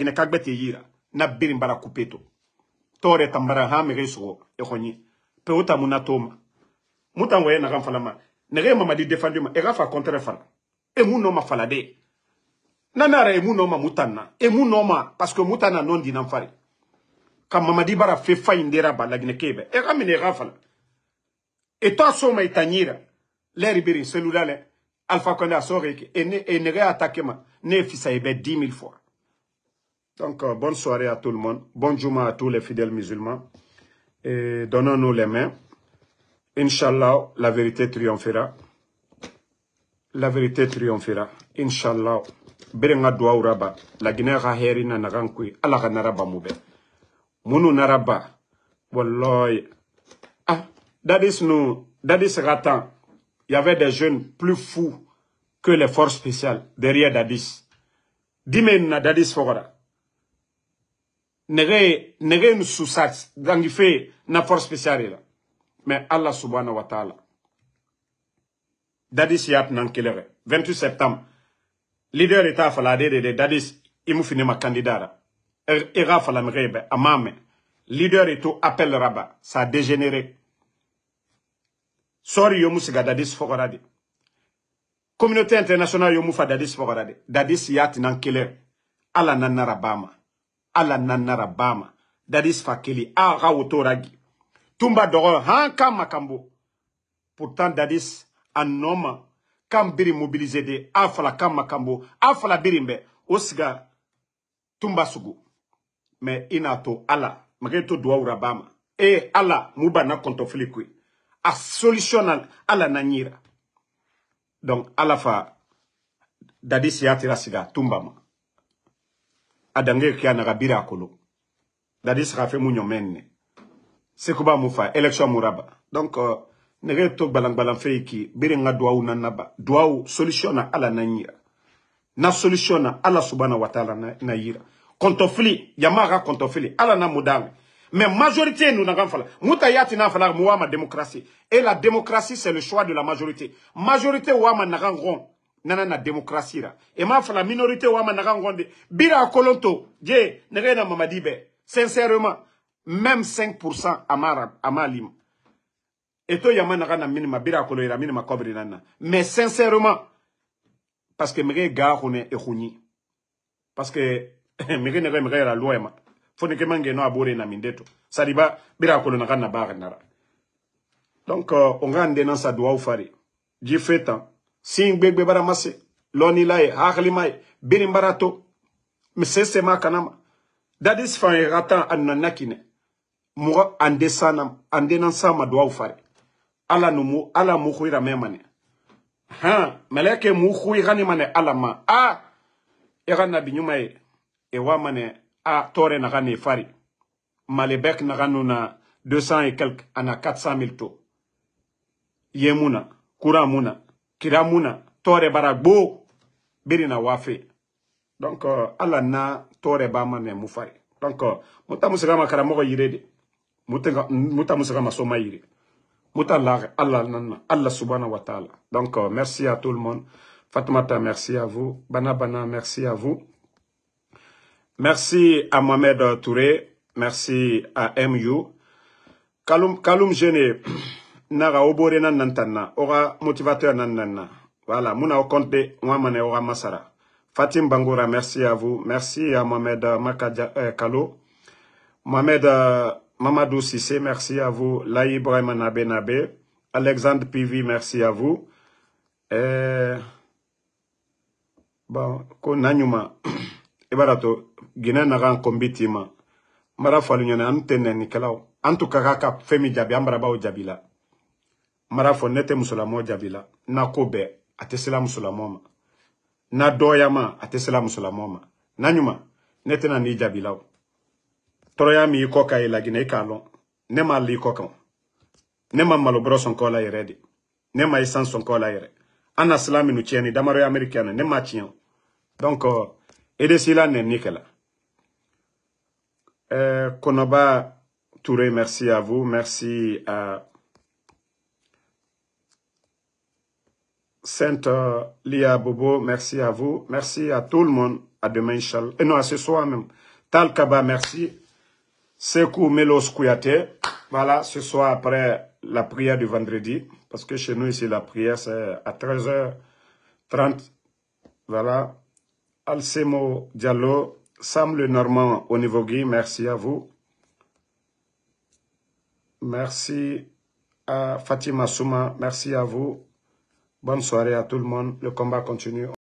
yira na birin bara tore tambara ha mege e pe muta na Ramfalama. ma nege mama di defendu ma e contre fala e mu no ma fala nanara e mu no ma mutana e ma parce que mutana non dinamfari. fari ka mamadi bara fe fayindera ba lagine kebe e ga mine e ga Soma e ma leri Alpha Condé a sorti et ne réattaquez pas. Ne fissa y 10 000 fois. Donc, euh, bonne soirée à tout le monde. bonjour à tous les fidèles musulmans. Et donnons-nous les mains. Inch'Allah, la vérité triomphera. La vérité triomphera. Inch'Allah. Berenga doua uraba. La Guinée raheri na nagankui. a naraba moube. Munu naraba. Wallahi. Ah, dadis nous, dadis ratan il y avait des jeunes plus fous que les forces spéciales derrière Dadis. Dime na Dadis Fogora. Nege, nege une il fait, na force spéciale là. Mais Allah subhanahu wa ta'ala. Dadis yat Le 28 septembre. Leader état falade de Dadis, imufine ma candidat. Er, Era falamrebe, amame. Leader et tout appelle rabat. Ça a dégénéré. sori yo mu siga dadis fokorade de communauté internationale yo mu fa dadis fokorade dadis yati nan kele ala nannara bama ala nannara bama dadis fa keli a ka wotoragi tumba dogo han ka makambo pourtant dadis an noma kan biri mobiliser de a fala kan makambo a fala birimbe o siga tumba sugu me inato ala mage duwa urabama e ala muba na kontofili kue a solutional ala na nyira donc ala fa dadi siyatira siga tumbama adange kia naga bira kolo dadi saka fe mu nyomenne sekuba mu fa election muraba donc uh, nege to balangbalan fe ki bere nga duawu nanaba duawu solution na ala na nyira na solution na ala subhanahu wa ta'ala na, na yira kontofili jamaa ka kontofili ala na mudame Mais majorité, nous n'avons pas. Moutayati pas la démocratie. Et la démocratie, c'est le choix de la majorité. Majorité, nous n'a nana na démocratie Et ma fala minorité ouama n'a gonde. Bira kolonto, je, ne mamadi Sincèrement, même 5% à amalim. Et toi, yama n'a na minima, bira koloira, minima kobri nana. Mais sincèrement, parce que mre gare on est Parce que, mre n'a mre la loi fo neke mange no abore na mindeto sariba bira kolo na kana baga nara donc uh, onga nde na sa duwa fari ji feta sin gbegbe bara mase loni lai hakli mai birin barato misese ma kanama that is fine ratan annanakine muga ande sana ande nan sama duwa fari ala numu ala mu khuira memane ha maleke mu khuira ni mane ala ma a ah, e era nabi nyuma e, e wa mane a tore Nagane fari malebek naga 200 et quelques ana 400 000 to yemuna kura muna kira tore barabou birina wafe donc euh, Alana tore ba mufari. donc uh, muta musikama makara mo muta muta musaka soma yire muta la allah subhanahu wa ta'ala donc euh, merci à tout le monde Fatmata, merci à vous. Bana Bana, merci à vous. Merci à Mohamed Touré. Merci à MU. Kalum, Kalum [clears throat] Nara Obore Nantana, Aura Motivateur Nanana. Voilà, Mouna Okonte, Mwamane aura Masara. Fatim Bangoura, merci à vous. Merci à Mohamed Makadja euh, Kalo. Mohamed euh, Mamadou Sissé, merci à vous. Laï Ibrahim Nabe Alexandre Pivi, merci à vous. Euh... Bon, Konanyuma. [clears throat] Ibarato. gine naga kombiti ma mara falu nyone an tɛ nɛnikɛlaw an tun ka ka ka fɛn min jaabi mara fɔ nete tɛ musolamɔ jaabi n'a kobe bɛɛ a tɛ ma n'a doya ma tɛ sela musolamɔ ma n'a ɲuman ne tɛna n'i jaabi e la tɔɔrɔya min i ila gine ikalo e nema li kɔ kan ne ma malobɔrɔ sɔn kɔ la yɛrɛ de isan e sɔn kɔ la yɛrɛ an na sila damaro tiɲɛ ni damaruyamɛrikɛ na ne ma tiɲɛ donc edesi la nɛni kɛla Euh, Konoba Touré, merci à vous. Merci à Sainte Lia Bobo, merci à vous. Merci à tout le monde. À demain, Et eh non, à ce soir même. Tal merci. Sekou Melos Kouyate. Voilà, ce soir après la prière du vendredi. Parce que chez nous ici, la prière, c'est à 13h30. Voilà. Alcemo Diallo, Sam le Normand au niveau Guy, merci à vous. Merci à Fatima Souma, merci à vous. Bonne soirée à tout le monde. Le combat continue.